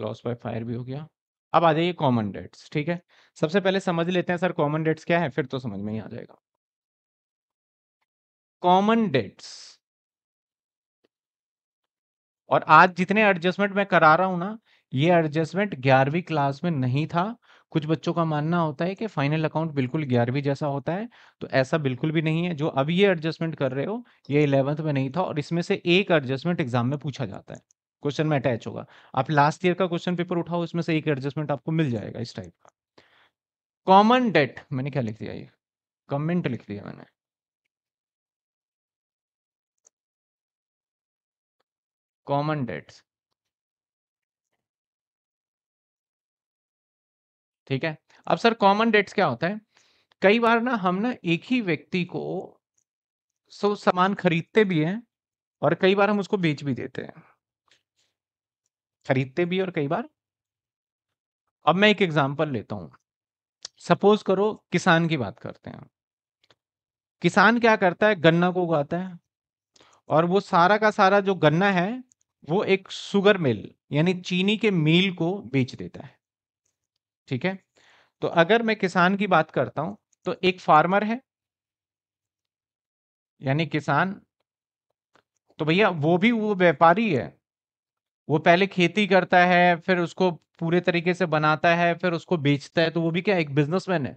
Loss by fire भी हो गया अब आ जाइए कॉमन डेट्स ठीक है सबसे पहले समझ लेते हैं सर कॉमन डेट्स क्या है फिर तो समझ में ही आ जाएगा कॉमन डेट्स और आज जितने एडजस्टमेंट मैं करा रहा हूं ना ये एडजस्टमेंट ग्यारहवीं क्लास में नहीं था कुछ बच्चों का मानना होता है कि फाइनल अकाउंट बिल्कुल ग्यारहवीं जैसा होता है तो ऐसा बिल्कुल भी नहीं है जो अभी ये एडजस्टमेंट कर रहे हो ये इलेवंथ में नहीं था और इसमें से एक एडजस्टमेंट एग्जाम में पूछा जाता है क्वेश्चन में अटैच होगा आप लास्ट ईयर का क्वेश्चन पेपर उठाओ उसमें से एक एडजस्टमेंट आपको मिल जाएगा इस टाइप का कॉमन डेट मैंने क्या लिख दिया ये कमेंट लिख दिया मैंने कॉमन डेट ठीक है अब सर कॉमन डेट्स क्या होता है कई बार ना हम ना एक ही व्यक्ति को सो सामान खरीदते भी हैं और कई बार हम उसको बेच भी देते हैं खरीदते भी और कई बार अब मैं एक एग्जाम्पल लेता हूं सपोज करो किसान की बात करते हैं किसान क्या करता है गन्ना को उगाता है और वो सारा का सारा जो गन्ना है वो एक शुगर मिल यानी चीनी के मिल को बेच देता है ठीक है तो अगर मैं किसान की बात करता हूं तो एक फार्मर है यानी किसान तो भैया वो भी वो व्यापारी है वो पहले खेती करता है, फिर उसको पूरे तरीके से बनाता है, फिर उसको बेचता है, तो वो भी क्या एक बिज़नेसमैन है।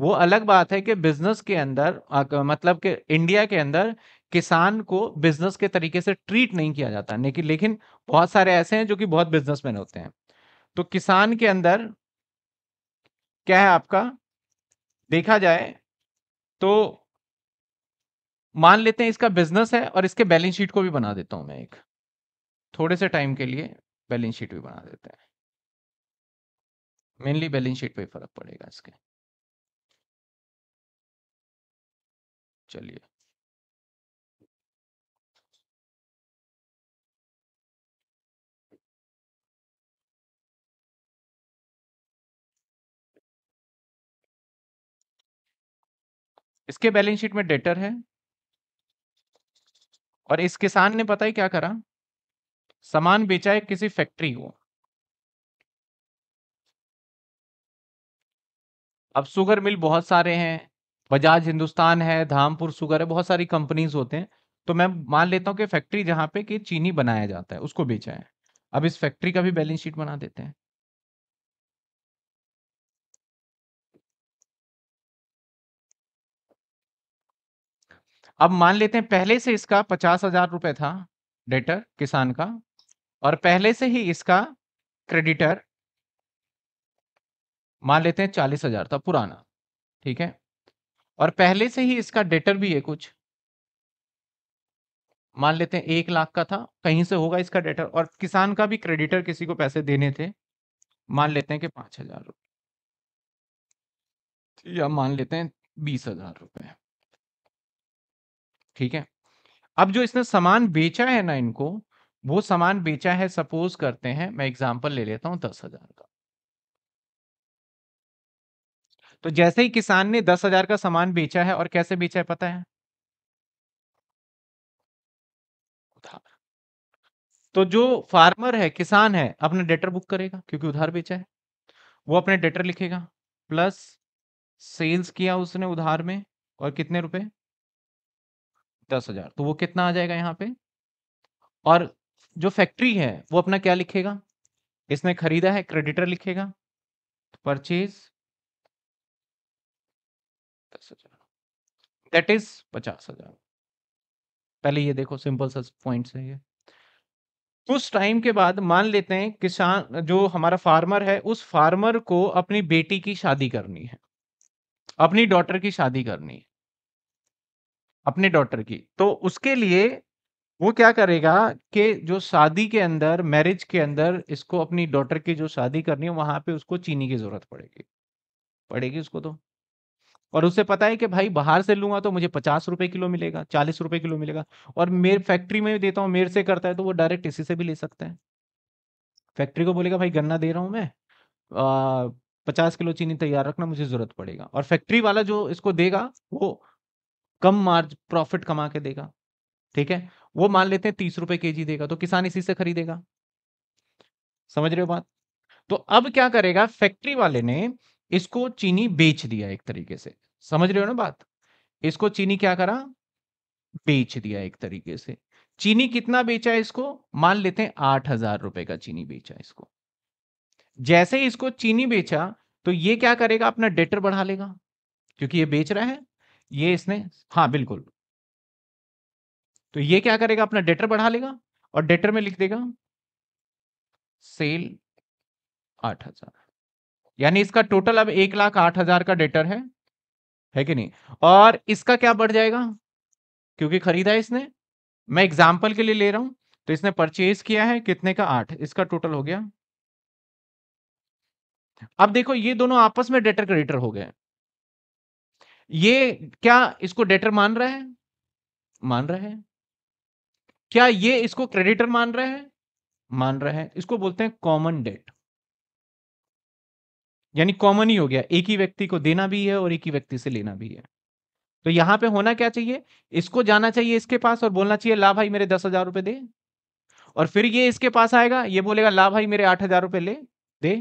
वो अलग बात है कि बिज़नेस के अंदर मतलब कि इंडिया के अंदर किसान को बिज़नेस के तरीके से ट्रीट नहीं किया जाता, लेकिन लेकिन बहुत सारे ऐसे हैं जो कि बहुत बिज़नेसमैन होते हैं। तो किसान के अंदर क्या है आपका, देखा जाए तो मान लेते हैं इसका बिज़नेस है और इसके बैलेंस शीट को भी बना देता हूं मैं एक। थोड़े से टाइम के लिए बैलेंस शीट भी बना देते हैं मेनली बैलेंस शीट पे फर्क पड़ेगा इसके चलिए इसके बैलेंस शीट में डेटर है और इस किसान ने पता ही क्या करा सामान बेचा है किसी फैक्ट्री को अब सुगर मिल बहुत सारे हैं बजाज हिंदुस्तान है धामपुर सुगर है बहुत सारी कंपनीज होते हैं तो मैं मान लेता हूं कि फैक्ट्री जहां पे कि चीनी बनाया जाता है उसको बेचा है अब इस फैक्ट्री का भी बैलेंस शीट बना देते हैं अब मान लेते हैं पहले से इसका पचास हजार रुपए था डेटर किसान का और पहले से ही इसका क्रेडिटर मान लेते हैं चालीस हजार था पुराना ठीक है और पहले से ही इसका डेटर भी है कुछ मान लेते हैं एक लाख का था कहीं से होगा इसका डेटर और किसान का भी क्रेडिटर किसी को पैसे देने थे मान लेते हैं कि पांच हजार रुपये या मान लेते हैं बीस हजार रुपये ठीक है अब जो इसने सामान बेचा है ना इनको वो सामान बेचा है सपोज करते हैं मैं एग्जाम्पल ले लेता हूं दस हजार का तो जैसे ही किसान ने दस हजार का सामान बेचा है और कैसे बेचा है पता है उधार तो जो फार्मर है किसान है अपना डेटर बुक करेगा क्योंकि उधार बेचा है वो अपने डेटर लिखेगा प्लस सेल्स किया उसने उधार में और कितने रुपए दस हजार तो वो कितना आ जाएगा यहाँ पे और जो फैक्ट्री है वो अपना क्या लिखेगा इसने खरीदा है क्रेडिटर लिखेगा परचेज दस हजार दैट इज पचास हजार पहले ये देखो सिंपल सा पॉइंट है ये उस टाइम के बाद मान लेते हैं किसान जो हमारा फार्मर है उस फार्मर को अपनी बेटी की शादी करनी है अपनी डॉटर की शादी करनी है अपने डॉटर की तो उसके लिए वो क्या करेगा कि जो शादी के अंदर मैरिज के अंदर इसको अपनी डॉटर की जो शादी करनी है वहां पे उसको चीनी की जरूरत पड़ेगी पड़ेगी उसको तो और उसे पता है कि भाई बाहर से लूंगा तो मुझे पचास रुपए किलो मिलेगा चालीस रुपए किलो मिलेगा और मेरे फैक्ट्री में देता हूँ मेरे से करता है तो वो डायरेक्ट इसी से भी ले सकते हैं फैक्ट्री को बोलेगा भाई गन्ना दे रहा हूँ मैं पचास किलो चीनी तैयार रखना मुझे जरूरत पड़ेगा और फैक्ट्री वाला जो इसको देगा वो कम मार्ज प्रॉफिट कमा के देगा ठीक है वो मान लेते हैं तीस रुपए के जी देगा तो किसान इसी से खरीदेगा समझ रहे हो बात तो अब क्या करेगा फैक्ट्री वाले ने इसको चीनी बेच दिया एक तरीके से समझ रहे हो ना बात इसको चीनी क्या करा बेच दिया एक तरीके से चीनी कितना बेचा इसको मान लेते हैं आठ हजार रुपए का चीनी बेचा इसको जैसे ही इसको चीनी बेचा तो ये क्या करेगा अपना डेटर बढ़ा लेगा क्योंकि ये बेच रहा है ये इसने हाँ बिल्कुल तो ये क्या करेगा अपना डेटर बढ़ा लेगा और डेटर में लिख देगा सेल आठ हजार यानी इसका टोटल अब एक लाख आठ हजार का डेटर है है कि नहीं और इसका क्या बढ़ जाएगा क्योंकि खरीदा है इसने मैं एग्जाम्पल के लिए ले रहा हूं तो इसने परचेज किया है कितने का आठ इसका टोटल हो गया अब देखो ये दोनों आपस में डेटर क्रेडिटर हो गए ये क्या इसको डेटर मान रहा है मान रहा है क्या ये इसको क्रेडिटर मान रहे हैं मान रहे हैं इसको बोलते हैं कॉमन डेट यानी कॉमन ही हो गया एक ही व्यक्ति को देना भी है और एक ही व्यक्ति से लेना भी है तो यहां पे होना क्या चाहिए इसको जाना चाहिए इसके पास और बोलना चाहिए ला भाई मेरे दस हजार रुपए दे और फिर ये इसके पास आएगा ये बोलेगा ला भाई मेरे आठ हजार रुपए ले दे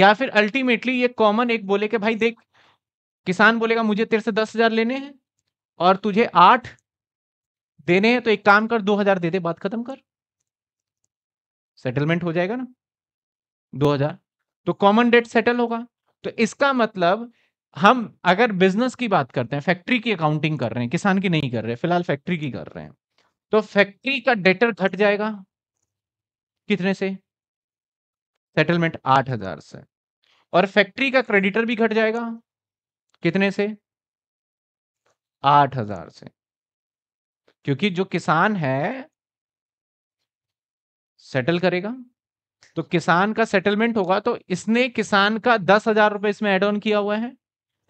या फिर अल्टीमेटली ये कॉमन एक बोले के भाई देख किसान बोलेगा मुझे तेरे से दस हजार लेने हैं और तुझे आठ देने हैं तो एक काम कर दो हजार दे दे बात खत्म कर सेटलमेंट हो जाएगा ना दो हजार तो कॉमन डेट सेटल होगा तो इसका मतलब हम अगर बिजनेस की बात करते हैं फैक्ट्री की अकाउंटिंग कर रहे हैं किसान की नहीं कर रहे फिलहाल फैक्ट्री की कर रहे हैं तो फैक्ट्री का डेटर घट जाएगा कितने से सेटलमेंट आठ हजार से और फैक्ट्री का क्रेडिटर भी घट जाएगा कितने से आठ हजार से क्योंकि जो किसान है सेटल करेगा तो किसान का सेटलमेंट होगा तो इसने किसान का दस हजार रुपए इसमें एड ऑन किया हुआ है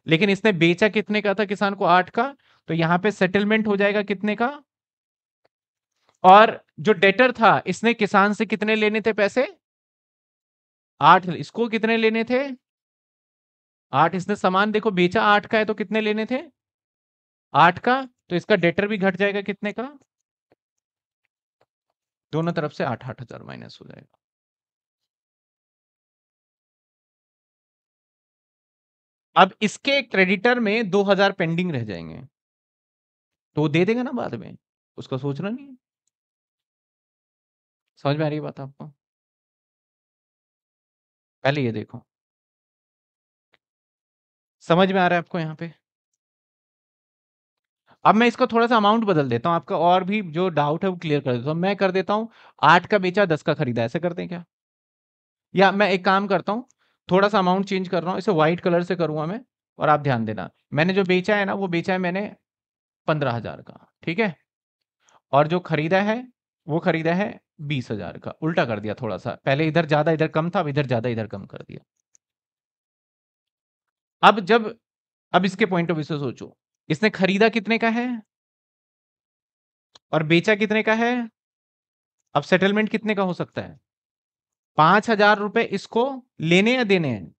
लेकिन इसने बेचा कितने का था किसान को आठ का तो यहां पे सेटलमेंट हो जाएगा कितने का और जो डेटर था इसने किसान से कितने लेने थे पैसे आठ इसको कितने लेने थे आठ इसने सामान देखो बेचा आठ का है तो कितने लेने थे आठ का तो इसका डेटर भी घट जाएगा कितने का दोनों तरफ से आठ आठ हजार माइनस हो जाएगा अब इसके क्रेडिटर में दो हजार पेंडिंग रह जाएंगे तो दे देगा ना बाद में उसका सोचना नहीं है समझ में आ रही है बात आपको पहले ये देखो समझ में आ रहा है आपको यहां पे अब मैं इसका थोड़ा सा अमाउंट बदल देता हूँ आपका और भी जो डाउट है वो क्लियर कर देता हूँ मैं कर देता हूँ आठ का बेचा दस का खरीदा ऐसे करते हैं क्या या मैं एक काम करता हूँ थोड़ा सा अमाउंट चेंज कर रहा हूँ इसे व्हाइट कलर से करूँगा मैं और आप ध्यान देना मैंने जो बेचा है ना वो बेचा है मैंने पंद्रह हजार का ठीक है और जो खरीदा है वो खरीदा है बीस हजार का उल्टा कर दिया थोड़ा सा पहले इधर ज्यादा इधर कम था अब इधर ज्यादा इधर कम कर दिया अब जब अब इसके पॉइंट ऑफ व्यू से सोचो इसने खरीदा कितने का है और बेचा कितने का है अब सेटलमेंट कितने का हो सकता है पांच हजार रुपए इसको लेने या देने हैं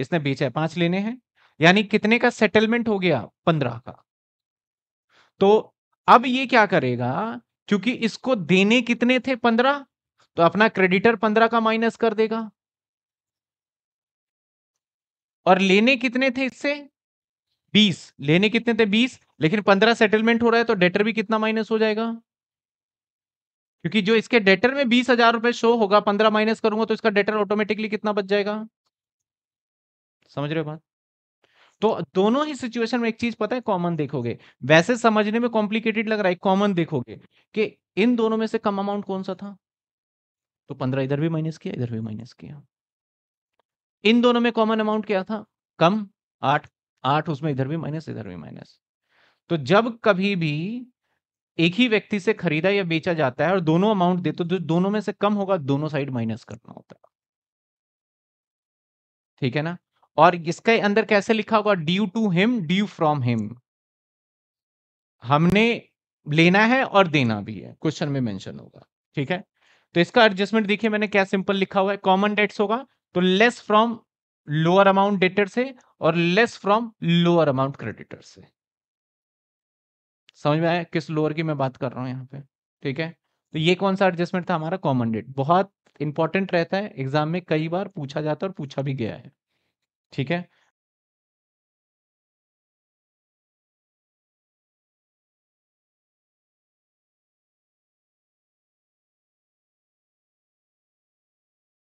इसने बेचा है पांच लेने हैं यानी कितने का सेटलमेंट हो गया पंद्रह का तो अब ये क्या करेगा क्योंकि इसको देने कितने थे पंद्रह तो अपना क्रेडिटर पंद्रह का माइनस कर देगा और लेने कितने थे इससे बीस लेने कितने थे बीस लेकिन पंद्रह सेटलमेंट हो रहा है तो डेटर भी कितना माइनस हो जाएगा क्योंकि जो इसके डेटर में बीस हजार रुपए शो होगा पंद्रह माइनस करूंगा तो इसका डेटर ऑटोमेटिकली कितना बच जाएगा समझ रहे हो बात तो दोनों ही सिचुएशन में एक चीज पता है कॉमन देखोगे वैसे समझने में कॉम्प्लिकेटेड लग रहा है कॉमन देखोगे कि इन दोनों में से कम अमाउंट कौन सा था तो पंद्रह इधर भी माइनस किया इधर भी माइनस किया इन दोनों में कॉमन अमाउंट क्या था कम आठ आठ उसमें इधर भी माइनस इधर भी माइनस तो जब कभी भी एक ही व्यक्ति से खरीदा या बेचा जाता है और दोनों अमाउंट दे तो जो दोनों में से कम होगा दोनों साइड माइनस करना होता है ठीक है ना और इसके अंदर कैसे लिखा होगा due to him due from him हमने लेना है और देना भी है क्वेश्चन में मेंशन होगा ठीक है तो इसका एडजस्टमेंट देखिए मैंने क्या सिंपल लिखा हुआ है कॉमन डेट्स होगा तो less from lower amount debtor से और less from lower amount creditor से समझ में आया किस लोअर की मैं बात कर रहा हूं यहाँ पे ठीक है तो ये कौन सा एडजस्टमेंट था हमारा कॉमन डेट बहुत इंपॉर्टेंट रहता है एग्जाम में कई बार पूछा जाता है और पूछा भी गया है ठीक है